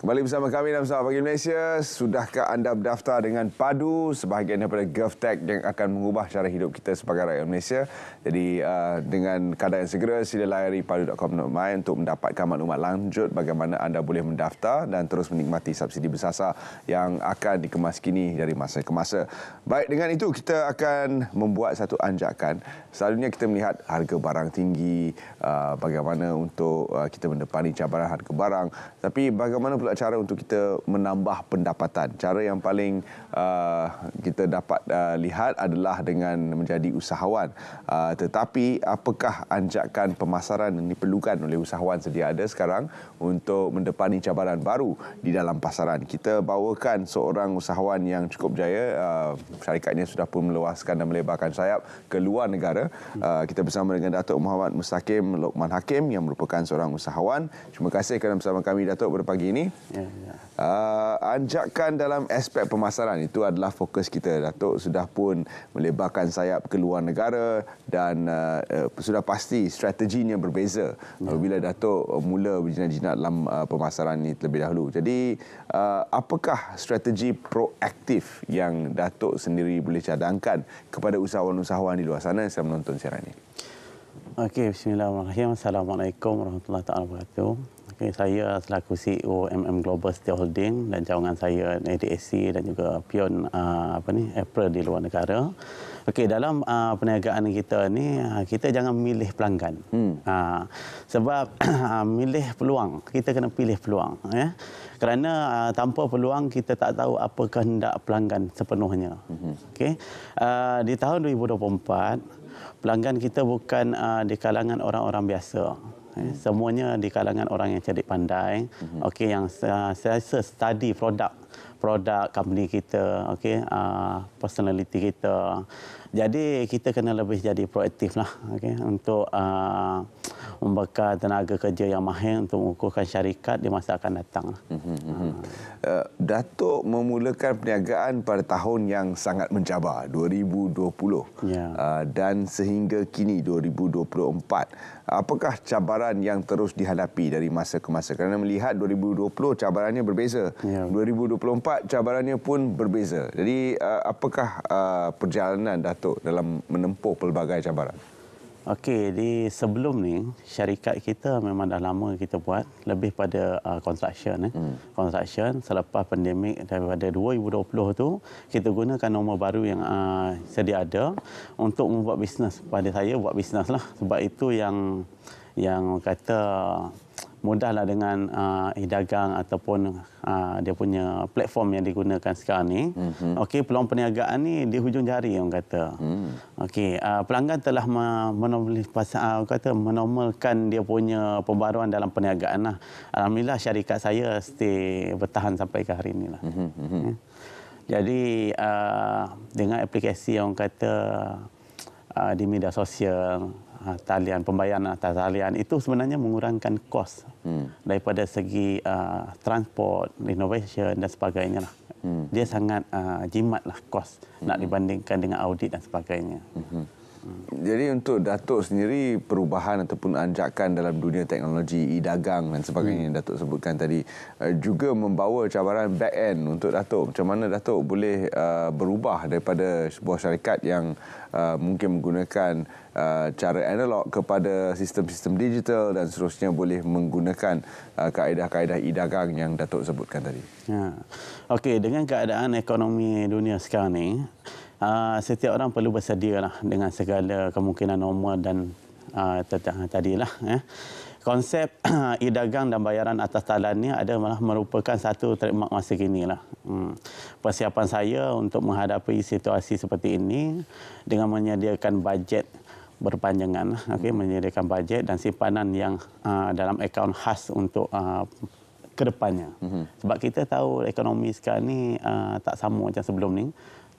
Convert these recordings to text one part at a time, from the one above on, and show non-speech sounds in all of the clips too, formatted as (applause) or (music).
Kembali bersama kami dalam Sabah Pagi Malaysia. Sudahkah anda berdaftar dengan PADU sebahagian daripada GovTech yang akan mengubah cara hidup kita sebagai rakyat Malaysia? Jadi uh, dengan kadar yang segera, sila layari padu.com.my untuk mendapatkan maklumat lanjut bagaimana anda boleh mendaftar dan terus menikmati subsidi bersasar yang akan dikemas kini dari masa ke masa. Baik, dengan itu kita akan membuat satu anjakan. Selalunya kita melihat harga barang tinggi, uh, bagaimana untuk uh, kita mendepani cabaran harga barang. Tapi bagaimana pula pula cara untuk kita menambah pendapatan. Cara yang paling uh, kita dapat uh, lihat adalah dengan menjadi usahawan. Uh, tetapi apakah anjakan pemasaran yang diperlukan oleh usahawan sedia ada sekarang untuk mendepani cabaran baru di dalam pasaran? Kita bawakan seorang usahawan yang cukup jaya, uh, syarikatnya sudah pun meluaskan dan melebarkan sayap ke luar negara. Uh, kita bersama dengan Datuk Muhammad Mustaqim Lokman Hakim yang merupakan seorang usahawan. Terima kasih kerana bersama kami Datuk berpagi ini. Ya, ya. Uh, ah, anjakan dalam aspek pemasaran itu adalah fokus kita. Datuk sudah pun melebarkan sayap ke luar negara dan uh, uh, sudah pasti strateginya berbeza ya. bila Datuk mula berjinak-jinak dalam uh, pemasaran ini terlebih dahulu. Jadi, uh, apakah strategi proaktif yang Datuk sendiri boleh cadangkan kepada usahawan-usahawan di luar sana yang menonton siaran ini? Okey, bismillahirrahmanirrahim. Assalamualaikum warahmatullahi wabarakatuh. Okay, saya selaku CEO MM Global Steel Holding dan jawangan saya ADSC dan juga pion uh, apa ni April di luar negara. Okey, dalam uh, perniagaan kita ni uh, kita jangan memilih pelanggan. Hmm. Uh, sebab memilih (clears throat) uh, peluang, kita kena pilih peluang ya. Yeah? Kerana uh, tanpa peluang kita tak tahu apa kehendak pelanggan sepenuhnya. Hmm. Okey. Uh, di tahun 2024 pelanggan kita bukan uh, di kalangan orang-orang biasa. Eh, semuanya di kalangan orang yang cerdik pandai. Mm -hmm. Okey, yang saya uh, study produk produk company kita, okey, uh, personality kita. Jadi kita kena lebih jadi proaktif lah, okey, untuk uh, Membekal tenaga kerja yang mahir untuk mengukuhkan syarikat di masa akan datang. Mm -hmm. ha. uh, Datuk memulakan perniagaan pada tahun yang sangat mencabar, 2020. Yeah. Uh, dan sehingga kini, 2024. Apakah cabaran yang terus dihadapi dari masa ke masa? Kerana melihat 2020 cabarannya berbeza. Yeah. 2024 cabarannya pun berbeza. Jadi uh, apakah uh, perjalanan Datuk dalam menempuh pelbagai cabaran? Okey, di sebelum ni syarikat kita memang dah lama kita buat lebih pada uh, construction eh. Hmm. Construction selepas pandemik daripada 2020 tu kita gunakan nombor baru yang uh, sedia ada untuk membuat bisnes. Pada saya buat bisnes lah sebab itu yang yang kata mudahlah dengan uh, e-dagang ataupun uh, dia punya platform yang digunakan sekarang ni mm-hmm. okey peluang perniagaan ni di hujung jari yang kata mm. okey uh, pelanggan telah menormalis pasal uh, kata menormalkan dia punya pembaruan dalam perniagaan lah. alhamdulillah syarikat saya stay bertahan sampai ke hari inilah mm-hmm. Mhm. yeah. jadi uh, dengan aplikasi yang kata uh, di media sosial Ah, talian pembayaran atas talian itu sebenarnya mengurangkan kos hmm. daripada segi uh, transport, innovation dan sebagainya lah. Hmm. Dia sangat uh, ah, jimat lah kos hmm. nak dibandingkan dengan audit dan sebagainya. Hmm. Jadi untuk Datuk sendiri perubahan ataupun anjakan dalam dunia teknologi, e-dagang dan sebagainya yang Datuk sebutkan tadi eh, juga membawa cabaran back end untuk Datuk. Macam mana Datuk boleh eh, berubah daripada sebuah syarikat yang eh, mungkin menggunakan cara analog kepada sistem-sistem digital dan seterusnya boleh menggunakan kaedah-kaedah e-dagang yang Datuk sebutkan tadi. Ya. Okey, dengan keadaan ekonomi dunia sekarang ni uh, setiap orang perlu bersedia lah dengan segala kemungkinan normal dan uh, tadi lah. Eh. Konsep (clears throat) e-dagang dan bayaran atas talan ini adalah merupakan satu trademark masa kini. Lah. Hmm. Persiapan saya untuk menghadapi situasi seperti ini dengan menyediakan bajet berpanjangan, lah, okay, menyediakan bajet dan simpanan yang dalam akaun khas untuk kedepannya. Mhm. Sebab kita tahu ekonomi sekarang ini tak sama macam sebelum ini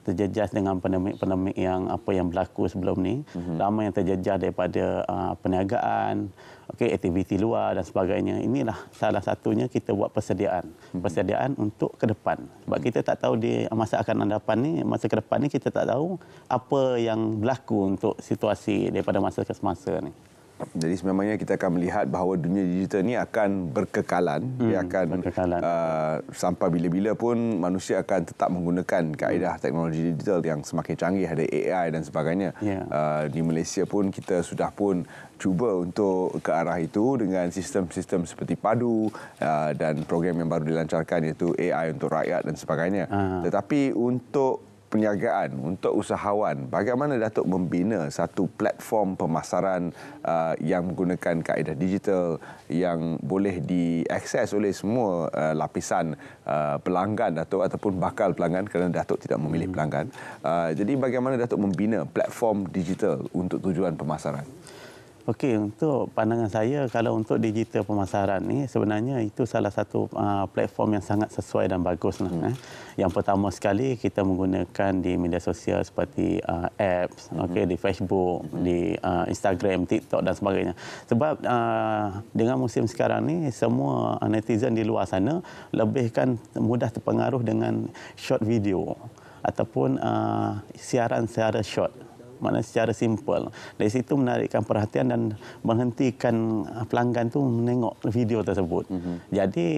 terjejas dengan pandemik-pandemik yang apa yang berlaku sebelum ni mm-hmm. ramai yang terjejas daripada uh, perniagaan okey aktiviti luar dan sebagainya inilah salah satunya kita buat persediaan mm-hmm. persediaan untuk ke depan sebab mm-hmm. kita tak tahu di masa akan hadapan ni masa ke depan ni kita tak tahu apa yang berlaku untuk situasi daripada masa ke semasa ni jadi sebenarnya kita akan melihat bahawa dunia digital ini akan berkekalan. Hmm, Dia akan berkekalan. Uh, sampai bila-bila pun manusia akan tetap menggunakan kaedah hmm. teknologi digital yang semakin canggih ada AI dan sebagainya. Yeah. Uh, di Malaysia pun kita sudah pun cuba untuk ke arah itu dengan sistem-sistem seperti padu uh, dan program yang baru dilancarkan iaitu AI untuk rakyat dan sebagainya. Uh-huh. Tetapi untuk perniagaan untuk usahawan bagaimana Datuk membina satu platform pemasaran uh, yang menggunakan kaedah digital yang boleh diakses oleh semua uh, lapisan uh, pelanggan Datuk ataupun bakal pelanggan kerana Datuk tidak memilih hmm. pelanggan uh, jadi bagaimana Datuk membina platform digital untuk tujuan pemasaran Okey, untuk pandangan saya kalau untuk digital pemasaran ni sebenarnya itu salah satu uh, platform yang sangat sesuai dan bagus lah. Hmm. Eh. Yang pertama sekali kita menggunakan di media sosial seperti uh, apps, hmm. okey di Facebook, hmm. di uh, Instagram, TikTok dan sebagainya. Sebab uh, dengan musim sekarang ni semua netizen di luar sana lebih kan mudah terpengaruh dengan short video ataupun uh, siaran secara short mana secara simple. Dari situ menarikkan perhatian dan menghentikan ah, pelanggan tu menengok video tersebut. Mm -hmm. Jadi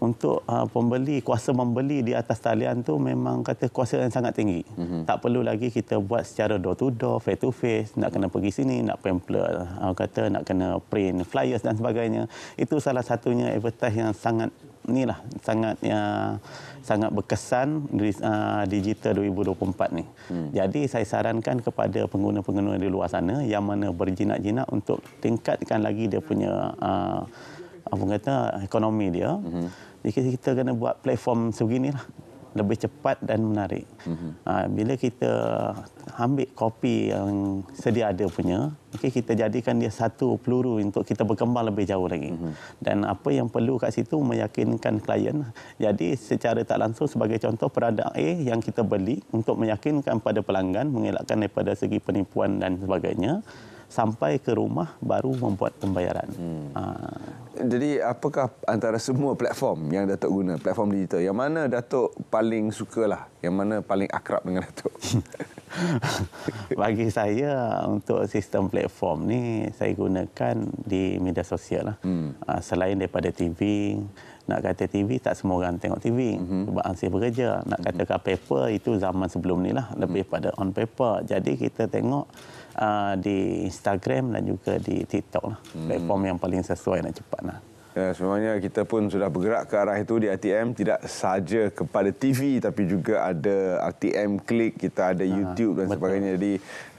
untuk uh, pembeli kuasa membeli di atas talian tu memang kata kuasa yang sangat tinggi. Mm -hmm. Tak perlu lagi kita buat secara door to door, face to face, nak kena pergi sini, nak pamphlet, uh, kata nak kena print flyers dan sebagainya. Itu salah satunya advertise yang sangat inilah sangat uh, sangat berkesan uh, digital 2024 ni. Hmm. Jadi saya sarankan kepada pengguna-pengguna di luar sana yang mana berjinak-jinak untuk tingkatkan lagi dia punya uh, apa kata ekonomi dia. Hmm. Jadi kita kena buat platform sebeginilah lebih cepat dan menarik. Mm-hmm. Uh, bila kita ambil kopi yang sedia ada punya, okay, kita jadikan dia satu peluru untuk kita berkembang lebih jauh lagi. Mm-hmm. Dan apa yang perlu kat situ meyakinkan klien. Jadi secara tak langsung sebagai contoh produk A yang kita beli untuk meyakinkan pada pelanggan mengelakkan daripada segi penipuan dan sebagainya sampai ke rumah baru membuat pembayaran. Mm jadi apakah antara semua platform yang Datuk guna, platform digital, yang mana Datuk paling suka lah, yang mana paling akrab dengan Datuk? (laughs) Bagi saya untuk sistem platform ni saya gunakan di media sosial lah. Hmm. Ah, selain daripada TV, nak kata TV tak semua orang tengok TV mm-hmm. sebab hasil bekerja nak mm-hmm. katakan mhm. paper itu zaman sebelum ni lah lebih mm-hmm. pada on paper jadi kita tengok Uh, di Instagram dan juga di TikTok lah. Hmm. Platform yang paling sesuai nak cepat lah. Ya, sebenarnya kita pun sudah bergerak ke arah itu di ATM tidak saja kepada TV tapi juga ada ATM klik kita ada YouTube dan sebagainya Betul. jadi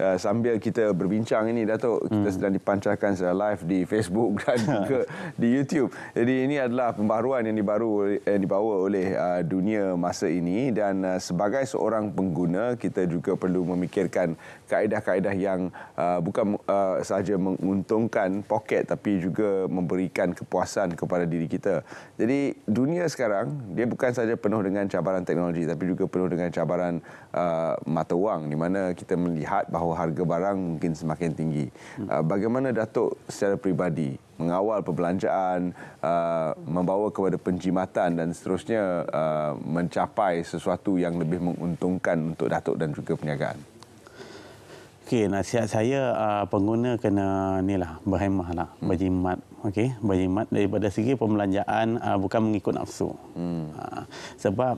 uh, sambil kita berbincang ini Datuk hmm. kita sedang dipancarkan secara live di Facebook dan (laughs) juga di YouTube jadi ini adalah pembaruan yang dibaru yang eh, dibawa oleh uh, dunia masa ini dan uh, sebagai seorang pengguna kita juga perlu memikirkan kaedah-kaedah yang uh, bukan uh, sahaja menguntungkan poket tapi juga memberikan kepuasan cabaran kepada diri kita. Jadi dunia sekarang dia bukan saja penuh dengan cabaran teknologi tapi juga penuh dengan cabaran uh, mata wang di mana kita melihat bahawa harga barang mungkin semakin tinggi. Hmm. Uh, bagaimana Datuk secara peribadi mengawal perbelanjaan, uh, membawa kepada penjimatan dan seterusnya uh, mencapai sesuatu yang lebih menguntungkan untuk Datuk dan juga perniagaan? Okey, nasihat saya uh, pengguna kena ni lah berhemahlah, hmm. berjimat okey berhemat daripada segi pembelanjaan uh, bukan mengikut nafsu hmm. uh, sebab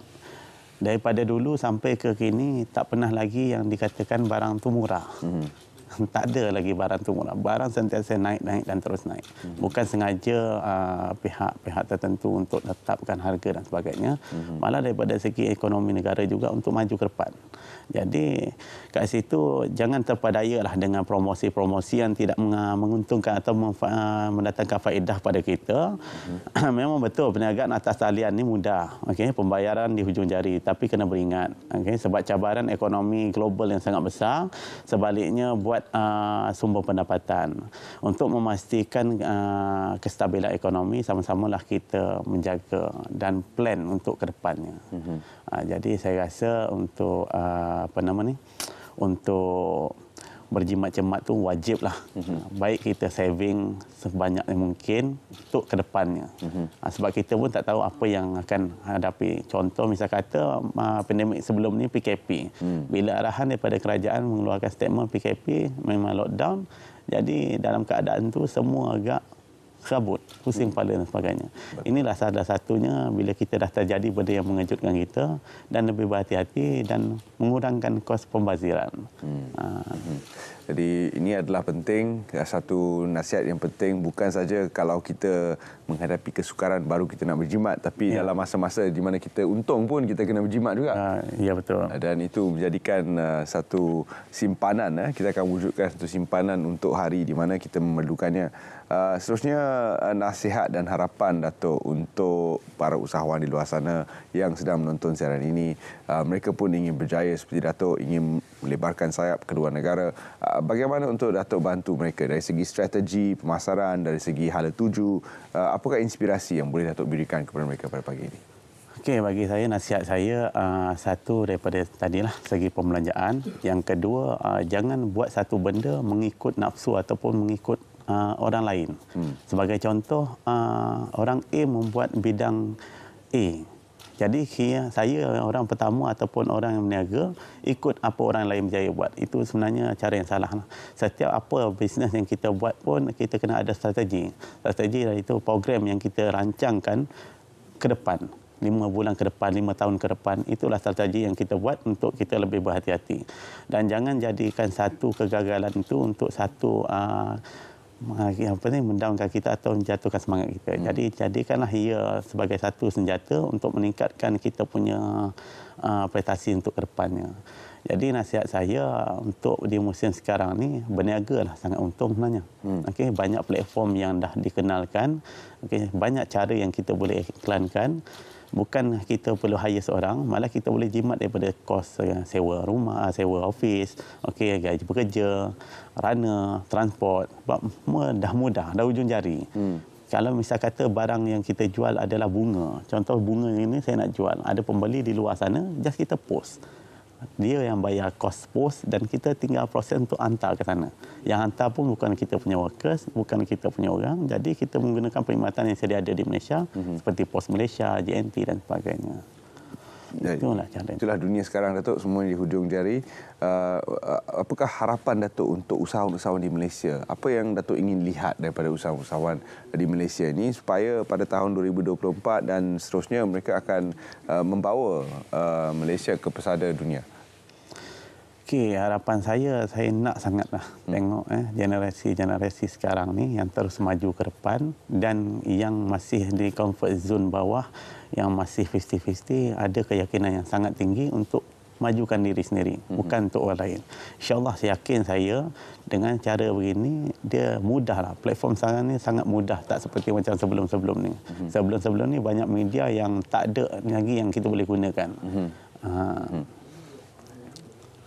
daripada dulu sampai ke kini tak pernah lagi yang dikatakan barang tu murah hmm. (laughs) tak ada lagi barang tu murah. Barang sentiasa naik-naik dan terus naik. Hmm. Bukan sengaja uh, pihak-pihak uh, tertentu untuk tetapkan harga dan sebagainya. Hmm. Malah daripada segi ekonomi negara juga untuk maju ke depan. Jadi kat situ jangan terpedayalah dengan promosi-promosi yang tidak menguntungkan atau mendatangkan faedah pada kita. Hmm. (coughs) Memang betul perniagaan atas talian ini mudah. Okay? Pembayaran di hujung jari. Tapi kena beringat. Okay? Sebab cabaran ekonomi global yang sangat besar. Sebaliknya buat membuat uh, ah, sumber pendapatan. Untuk memastikan uh, kestabilan ekonomi, sama sama lah kita menjaga dan plan untuk kedepannya. Mm-hmm. Uh, ah, jadi saya rasa untuk uh, apa nama ni? Untuk berjimat cermat tu wajib lah. Mm-hmm. Baik kita saving sebanyak yang mungkin untuk ke depannya. Mm-hmm. Sebab kita pun tak tahu apa yang akan hadapi. Contoh misal kata pandemik sebelum ni PKP. Mm. Bila arahan daripada kerajaan mengeluarkan statement PKP memang lockdown. Jadi dalam keadaan tu semua agak serabut, pusing kepala hmm. dan sebagainya. Inilah salah satunya bila kita dah terjadi benda yang mengejutkan kita dan lebih berhati-hati dan mengurangkan kos pembaziran. Hmm. Ha. Jadi ini adalah penting, eh, satu nasihat yang penting bukan saja kalau kita menghadapi kesukaran baru kita nak berjimat tapi ya. dalam masa-masa di mana kita untung pun kita kena berjimat juga. Ah, ya betul. Ah, dan itu menjadikan eh, satu simpanan, eh, kita akan wujudkan satu simpanan untuk hari di mana kita memerlukannya. Seterusnya Uh, nasihat dan harapan Datuk untuk para usahawan di luar sana yang sedang menonton siaran ini? Uh, mereka pun ingin berjaya seperti Datuk, ingin melebarkan sayap ke luar negara. Uh, bagaimana untuk Datuk bantu mereka dari segi strategi, pemasaran, dari segi hala tuju? Uh, apakah inspirasi yang boleh Datuk berikan kepada mereka pada pagi ini? Okey, bagi saya nasihat saya uh, satu daripada lah segi pembelanjaan. Yang kedua, jangan buat satu benda mengikut nafsu ataupun mengikut uh, orang lain. Hmm. Sebagai contoh, uh, orang A membuat bidang A. Jadi saya orang pertama ataupun orang yang meniaga ikut apa orang lain berjaya buat. Itu sebenarnya cara yang salah. Lah. Setiap apa bisnes yang kita buat pun kita kena ada strategi. Strategi itu program yang kita rancangkan ke depan. 5 bulan ke depan, 5 tahun ke depan. Itulah strategi yang kita buat untuk kita lebih berhati-hati. Dan jangan jadikan satu kegagalan itu untuk satu... Uh, Ah, apa ni mendaunkan kita atau menjatuhkan semangat kita. Hmm. Jadi jadikanlah ia sebagai satu senjata untuk meningkatkan kita punya uh, prestasi untuk ke depannya. Jadi nasihat saya untuk di musim sekarang ni berniaga lah sangat untung sebenarnya. Hmm. Okey banyak platform yang dah dikenalkan. Okey banyak cara yang kita boleh iklankan bukan kita perlu hire seorang malah kita boleh jimat daripada kos eh, sewa rumah sewa office, okey gaji pekerja runner transport sebab semua dah mudah dah ujung jari hmm. kalau misal kata barang yang kita jual adalah bunga contoh bunga ini saya nak jual ada pembeli di luar sana just kita post dia yang bayar kos pos dan kita tinggal proses untuk hantar ke sana. Yang hantar pun bukan kita punya workers, bukan kita punya orang. Jadi kita menggunakan perkhidmatan yang sedia ada di Malaysia mm-hmm. seperti pos Malaysia, JNT dan sebagainya. Itulah ya, ya. cara. Itulah dunia sekarang Datuk semua di hujung jari. Uh, uh, apakah harapan Datuk untuk usahawan-usahawan di Malaysia? Apa yang Datuk ingin lihat daripada usahawan-usahawan di Malaysia ini supaya pada tahun 2024 dan seterusnya mereka akan uh, membawa uh, Malaysia ke pesada dunia? Okay, harapan saya saya nak sangatlah hmm. tengok eh generasi-generasi sekarang ni yang terus maju ke depan dan yang masih di comfort zone bawah yang masih 50-50 ada keyakinan yang sangat tinggi untuk majukan diri sendiri, hmm bukan untuk orang lain. Insya Allah saya yakin saya dengan cara begini, dia mudahlah. Platform sekarang ni sangat mudah, tak seperti macam sebelum-sebelum ni. mm Sebelum-sebelum ni banyak media yang tak ada lagi yang kita boleh gunakan. hmm Ha. hmm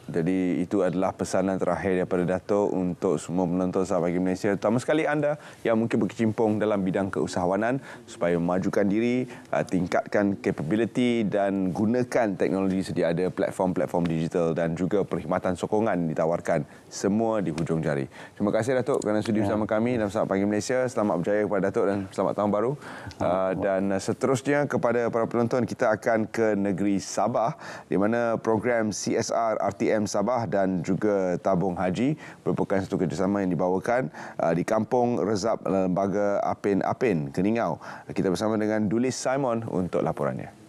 jadi itu adalah pesanan terakhir daripada Dato untuk semua penonton Sabah Pagi Malaysia. Terutama sekali anda yang mungkin berkecimpung dalam bidang keusahawanan supaya memajukan diri, uh, tingkatkan capability dan gunakan teknologi sedia ada platform-platform digital dan juga perkhidmatan sokongan ditawarkan semua di hujung jari. Terima kasih Dato kerana sudi ya. bersama kami dalam Sabah Pagi Malaysia. Selamat berjaya kepada Dato dan selamat tahun baru. Uh, dan uh, seterusnya kepada para penonton kita akan ke negeri Sabah di mana program CSR RTM ATM Sabah dan juga Tabung Haji merupakan satu kerjasama yang dibawakan uh, di Kampung Rezab uh, Lembaga Apin Apin, Keningau. Kita bersama dengan Dulis Simon untuk laporannya.